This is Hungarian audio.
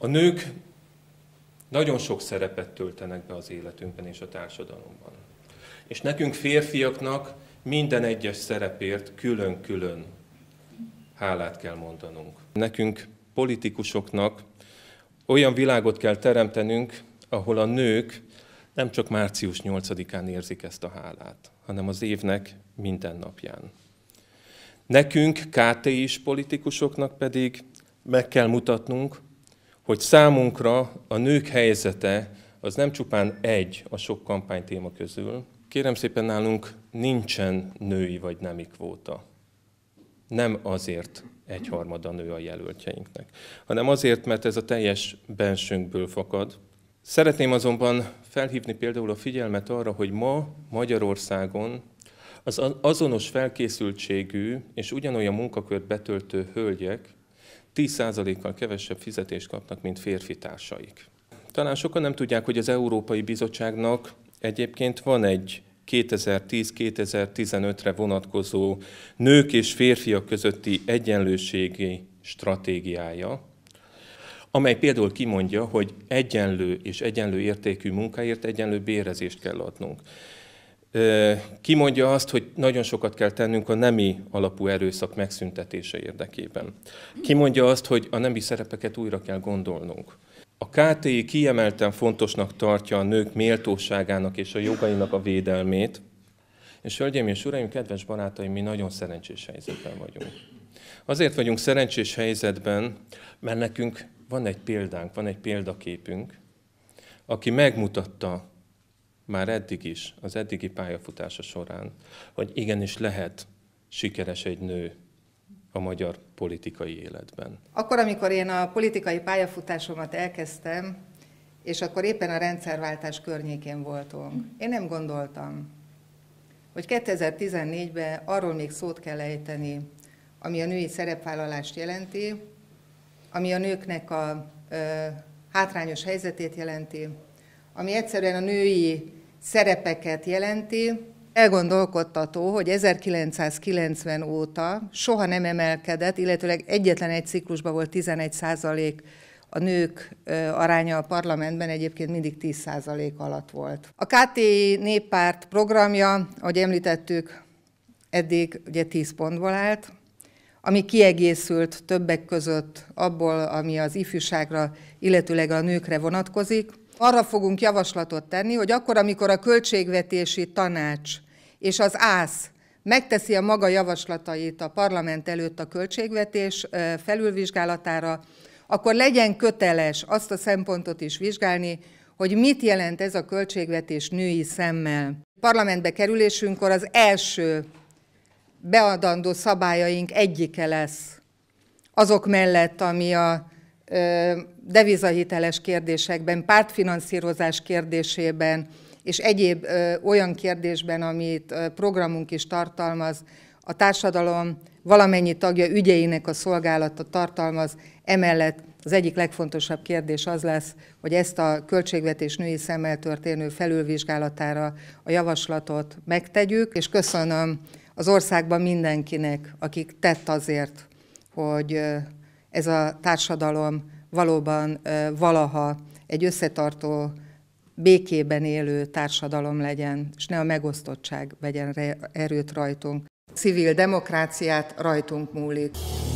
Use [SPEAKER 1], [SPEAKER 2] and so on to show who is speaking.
[SPEAKER 1] A nők nagyon sok szerepet töltenek be az életünkben és a társadalomban. És nekünk férfiaknak minden egyes szerepért külön-külön hálát kell mondanunk. Nekünk politikusoknak olyan világot kell teremtenünk, ahol a nők nem csak március 8-án érzik ezt a hálát, hanem az évnek minden napján. Nekünk, KT is politikusoknak pedig meg kell mutatnunk, hogy számunkra a nők helyzete az nem csupán egy a sok kampány téma közül. Kérem szépen nálunk nincsen női vagy nemi kvóta. Nem azért egyharmada nő a jelöltjeinknek, hanem azért, mert ez a teljes bensünkből fakad. Szeretném azonban felhívni például a figyelmet arra, hogy ma Magyarországon az azonos felkészültségű és ugyanolyan munkakört betöltő hölgyek 10%-kal kevesebb fizetést kapnak, mint férfi társaik. Talán sokan nem tudják, hogy az Európai Bizottságnak egyébként van egy 2010-2015-re vonatkozó nők és férfiak közötti egyenlőségi stratégiája, amely például kimondja, hogy egyenlő és egyenlő értékű munkáért egyenlő bérezést kell adnunk kimondja azt, hogy nagyon sokat kell tennünk a nemi alapú erőszak megszüntetése érdekében. Kimondja azt, hogy a nemi szerepeket újra kell gondolnunk. A KTI kiemelten fontosnak tartja a nők méltóságának és a jogainak a védelmét, és hölgyeim és uraim, kedves barátaim, mi nagyon szerencsés helyzetben vagyunk. Azért vagyunk szerencsés helyzetben, mert nekünk van egy példánk, van egy példaképünk, aki megmutatta már eddig is, az eddigi pályafutása során, hogy igenis lehet sikeres egy nő a magyar politikai életben.
[SPEAKER 2] Akkor, amikor én a politikai pályafutásomat elkezdtem, és akkor éppen a rendszerváltás környékén voltunk, én nem gondoltam, hogy 2014-ben arról még szót kell ejteni, ami a női szerepvállalást jelenti, ami a nőknek a ö, hátrányos helyzetét jelenti, ami egyszerűen a női szerepeket jelenti. Elgondolkodtató, hogy 1990 óta soha nem emelkedett, illetőleg egyetlen egy ciklusban volt 11 százalék a nők aránya a parlamentben egyébként mindig 10% alatt volt. A KT néppárt programja, ahogy említettük, eddig ugye 10 pontból állt, ami kiegészült többek között abból, ami az ifjúságra, illetőleg a nőkre vonatkozik. Arra fogunk javaslatot tenni, hogy akkor, amikor a költségvetési tanács és az ÁSZ megteszi a maga javaslatait a parlament előtt a költségvetés felülvizsgálatára, akkor legyen köteles azt a szempontot is vizsgálni, hogy mit jelent ez a költségvetés női szemmel. Parlamentbe kerülésünkkor az első beadandó szabályaink egyike lesz azok mellett, ami a devizahiteles kérdésekben, pártfinanszírozás kérdésében és egyéb olyan kérdésben, amit programunk is tartalmaz, a társadalom valamennyi tagja ügyeinek a szolgálata tartalmaz, emellett az egyik legfontosabb kérdés az lesz, hogy ezt a költségvetés női szemmel történő felülvizsgálatára a javaslatot megtegyük, és köszönöm az országban mindenkinek, akik tett azért, hogy ez a társadalom valóban valaha egy összetartó, békében élő társadalom legyen, és ne a megosztottság vegyen erőt rajtunk. Civil demokráciát rajtunk múlik.